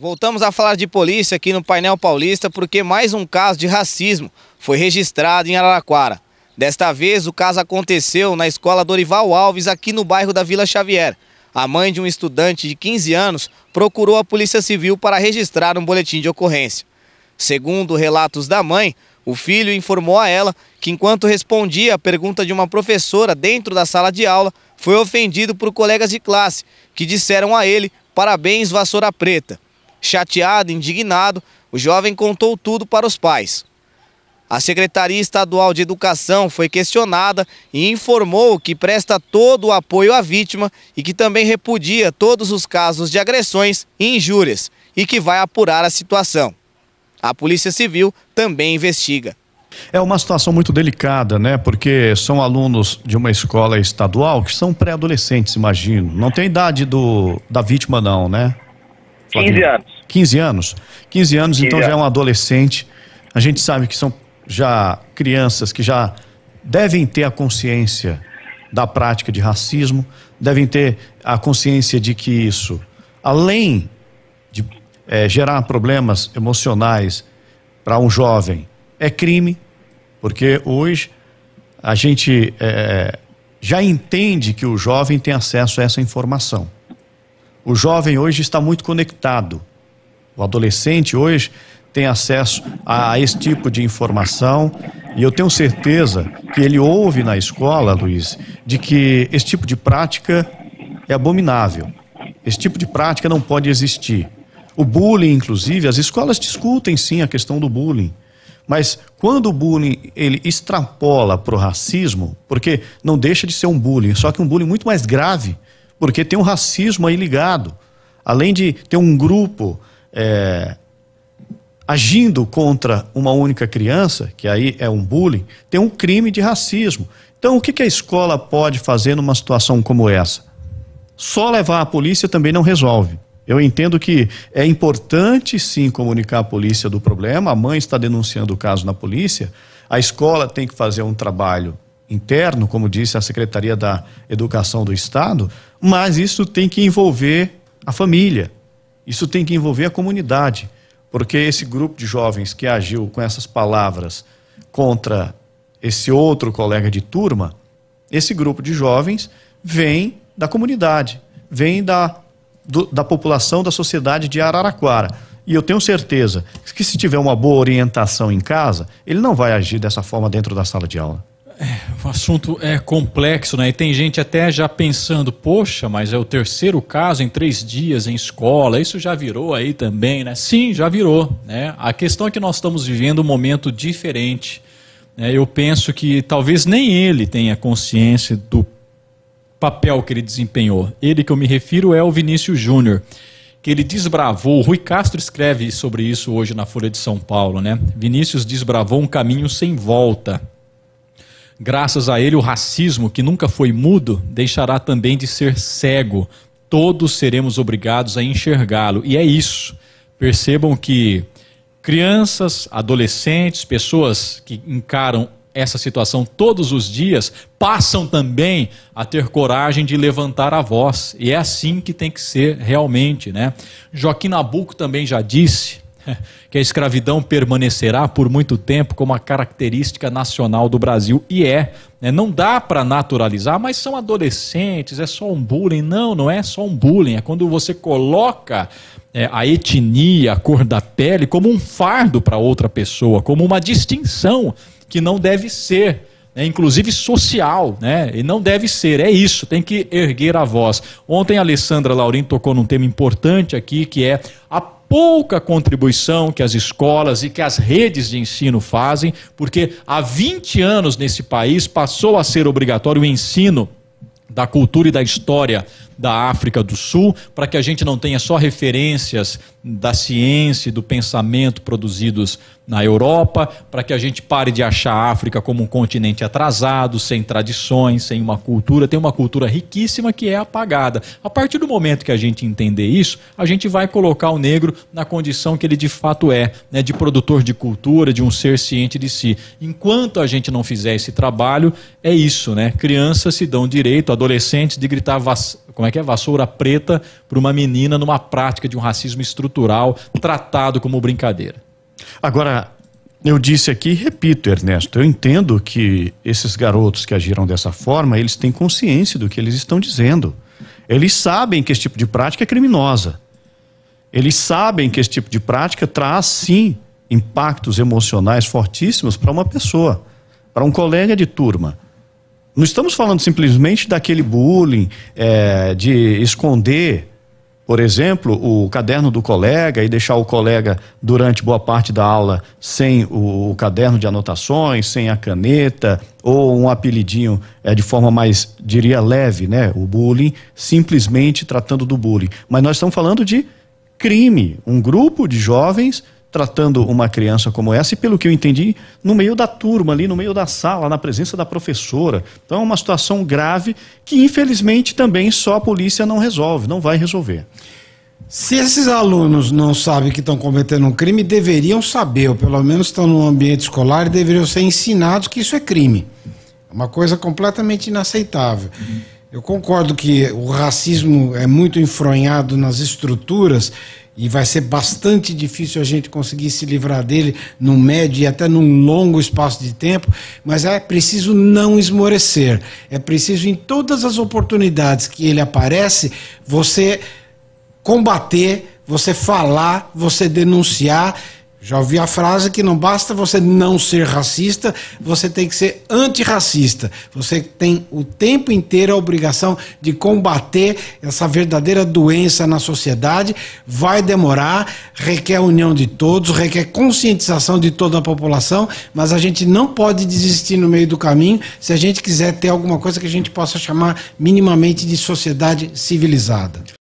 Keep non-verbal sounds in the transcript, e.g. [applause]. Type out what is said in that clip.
Voltamos a falar de polícia aqui no painel paulista porque mais um caso de racismo foi registrado em Araraquara. Desta vez, o caso aconteceu na escola Dorival Alves, aqui no bairro da Vila Xavier. A mãe de um estudante de 15 anos procurou a Polícia Civil para registrar um boletim de ocorrência. Segundo relatos da mãe, o filho informou a ela que, enquanto respondia a pergunta de uma professora dentro da sala de aula, foi ofendido por colegas de classe que disseram a ele parabéns, vassoura preta. Chateado, indignado, o jovem contou tudo para os pais. A Secretaria Estadual de Educação foi questionada e informou que presta todo o apoio à vítima e que também repudia todos os casos de agressões e injúrias e que vai apurar a situação. A Polícia Civil também investiga. É uma situação muito delicada, né? Porque são alunos de uma escola estadual que são pré-adolescentes, imagino. Não tem idade do, da vítima, não, né? 15 anos. 15 anos. 15 anos, 15 então anos. já é um adolescente. A gente sabe que são já crianças que já devem ter a consciência da prática de racismo, devem ter a consciência de que isso, além de é, gerar problemas emocionais para um jovem, é crime, porque hoje a gente é, já entende que o jovem tem acesso a essa informação. O jovem hoje está muito conectado. O adolescente hoje tem acesso a esse tipo de informação e eu tenho certeza que ele ouve na escola, Luiz, de que esse tipo de prática é abominável. Esse tipo de prática não pode existir. O bullying, inclusive, as escolas discutem sim a questão do bullying. Mas quando o bullying ele extrapola para o racismo, porque não deixa de ser um bullying, só que um bullying muito mais grave, porque tem um racismo aí ligado. Além de ter um grupo é, agindo contra uma única criança, que aí é um bullying, tem um crime de racismo. Então, o que, que a escola pode fazer numa situação como essa? Só levar a polícia também não resolve. Eu entendo que é importante sim comunicar à polícia do problema. A mãe está denunciando o caso na polícia. A escola tem que fazer um trabalho interno, como disse a Secretaria da Educação do Estado, mas isso tem que envolver a família, isso tem que envolver a comunidade, porque esse grupo de jovens que agiu com essas palavras contra esse outro colega de turma, esse grupo de jovens vem da comunidade, vem da, do, da população da sociedade de Araraquara. E eu tenho certeza que se tiver uma boa orientação em casa, ele não vai agir dessa forma dentro da sala de aula. É, o assunto é complexo, né? E tem gente até já pensando, poxa, mas é o terceiro caso em três dias em escola, isso já virou aí também, né? Sim, já virou, né? A questão é que nós estamos vivendo um momento diferente. Né? Eu penso que talvez nem ele tenha consciência do papel que ele desempenhou. Ele que eu me refiro é o Vinícius Júnior, que ele desbravou, o Rui Castro escreve sobre isso hoje na Folha de São Paulo, né? Vinícius desbravou um caminho sem volta Graças a ele, o racismo, que nunca foi mudo, deixará também de ser cego. Todos seremos obrigados a enxergá-lo. E é isso. Percebam que crianças, adolescentes, pessoas que encaram essa situação todos os dias, passam também a ter coragem de levantar a voz. E é assim que tem que ser realmente, né? Joaquim Nabuco também já disse [laughs] que a escravidão permanecerá por muito tempo como a característica nacional do Brasil. E é. Né? Não dá para naturalizar, mas são adolescentes, é só um bullying. Não, não é só um bullying. É quando você coloca é, a etnia, a cor da pele, como um fardo para outra pessoa, como uma distinção que não deve ser. É, inclusive social, né? E não deve ser, é isso, tem que erguer a voz. Ontem a Alessandra Laurim tocou num tema importante aqui, que é a pouca contribuição que as escolas e que as redes de ensino fazem, porque há 20 anos nesse país passou a ser obrigatório o ensino da cultura e da história da África do Sul, para que a gente não tenha só referências da ciência e do pensamento produzidos na Europa, para que a gente pare de achar a África como um continente atrasado, sem tradições, sem uma cultura. Tem uma cultura riquíssima que é apagada. A partir do momento que a gente entender isso, a gente vai colocar o negro na condição que ele de fato é, né, de produtor de cultura, de um ser ciente de si. Enquanto a gente não fizer esse trabalho, é isso, né? Crianças se dão direito, adolescentes, de gritar como é que é? Vassoura preta para uma menina numa prática de um racismo estrutural tratado como brincadeira. Agora, eu disse aqui e repito, Ernesto, eu entendo que esses garotos que agiram dessa forma, eles têm consciência do que eles estão dizendo. Eles sabem que esse tipo de prática é criminosa. Eles sabem que esse tipo de prática traz, sim, impactos emocionais fortíssimos para uma pessoa, para um colega de turma. Não estamos falando simplesmente daquele bullying, é, de esconder, por exemplo, o caderno do colega e deixar o colega durante boa parte da aula sem o, o caderno de anotações, sem a caneta, ou um apelidinho é, de forma mais, diria, leve, né? O bullying, simplesmente tratando do bullying. Mas nós estamos falando de crime. Um grupo de jovens tratando uma criança como essa, e pelo que eu entendi, no meio da turma, ali no meio da sala, na presença da professora. Então, é uma situação grave que, infelizmente, também só a polícia não resolve, não vai resolver. Se esses alunos não sabem que estão cometendo um crime, deveriam saber, ou pelo menos estão no ambiente escolar e deveriam ser ensinados que isso é crime. É uma coisa completamente inaceitável. Eu concordo que o racismo é muito enfronhado nas estruturas e vai ser bastante difícil a gente conseguir se livrar dele no médio e até num longo espaço de tempo, mas é preciso não esmorecer. É preciso em todas as oportunidades que ele aparece, você combater, você falar, você denunciar já ouvi a frase que não basta você não ser racista, você tem que ser antirracista. Você tem o tempo inteiro a obrigação de combater essa verdadeira doença na sociedade. Vai demorar, requer união de todos, requer conscientização de toda a população, mas a gente não pode desistir no meio do caminho se a gente quiser ter alguma coisa que a gente possa chamar minimamente de sociedade civilizada.